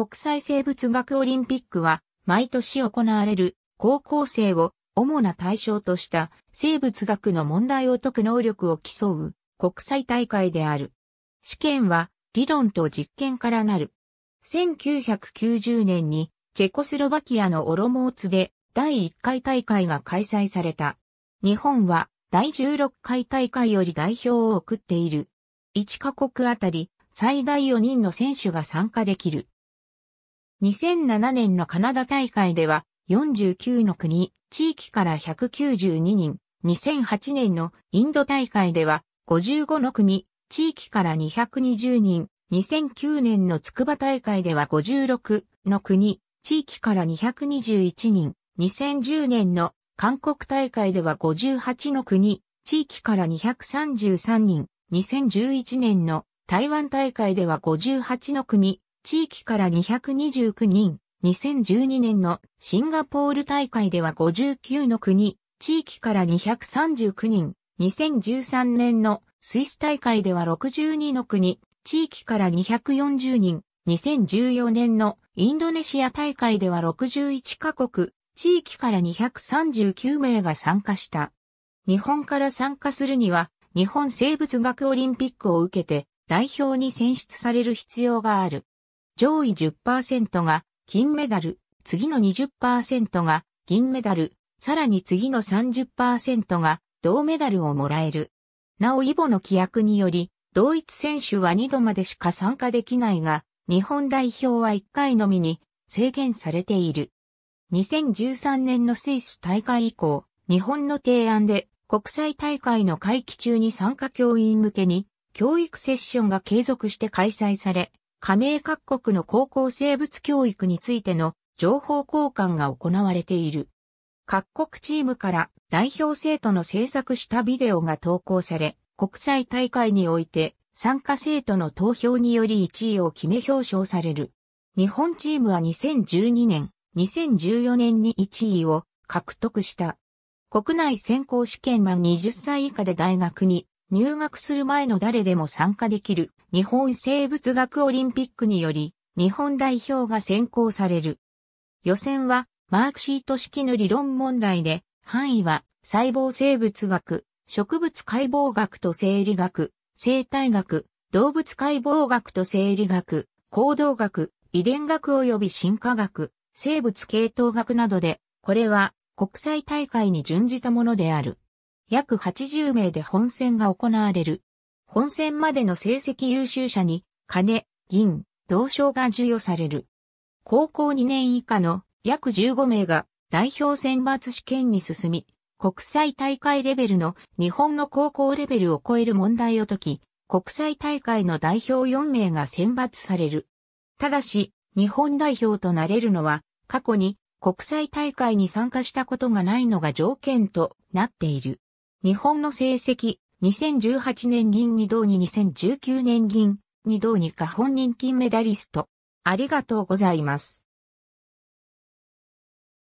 国際生物学オリンピックは毎年行われる高校生を主な対象とした生物学の問題を解く能力を競う国際大会である。試験は理論と実験からなる。1990年にチェコスロバキアのオロモーツで第1回大会が開催された。日本は第16回大会より代表を送っている。1カ国あたり最大4人の選手が参加できる。2007年のカナダ大会では49の国、地域から192人、2008年のインド大会では55の国、地域から220人、2009年の筑波大会では56の国、地域から221人、2010年の韓国大会では58の国、地域から233人、2011年の台湾大会では58の国、地域から229人、2012年のシンガポール大会では59の国、地域から239人、2013年のスイス大会では62の国、地域から240人、2014年のインドネシア大会では61カ国、地域から239名が参加した。日本から参加するには、日本生物学オリンピックを受けて代表に選出される必要がある。上位10%が金メダル、次の20%が銀メダル、さらに次の30%が銅メダルをもらえる。なお、イボの規約により、同一選手は2度までしか参加できないが、日本代表は1回のみに制限されている。2013年のスイス大会以降、日本の提案で国際大会の会期中に参加教員向けに教育セッションが継続して開催され、加盟各国の高校生物教育についての情報交換が行われている。各国チームから代表生徒の制作したビデオが投稿され、国際大会において参加生徒の投票により1位を決め表彰される。日本チームは2012年、2014年に1位を獲得した。国内選考試験は20歳以下で大学に入学する前の誰でも参加できる日本生物学オリンピックにより日本代表が選考される。予選はマークシート式の理論問題で範囲は細胞生物学、植物解剖学と生理学、生態学、動物解剖学と生理学、行動学、遺伝学及び進化学、生物系統学などで、これは国際大会に準じたものである。約80名で本戦が行われる。本戦までの成績優秀者に、金、銀、銅賞が授与される。高校2年以下の約15名が代表選抜試験に進み、国際大会レベルの日本の高校レベルを超える問題を解き、国際大会の代表4名が選抜される。ただし、日本代表となれるのは、過去に国際大会に参加したことがないのが条件となっている。日本の成績、2018年銀2同に2019年銀2同にか。本人金メダリスト。ありがとうございます。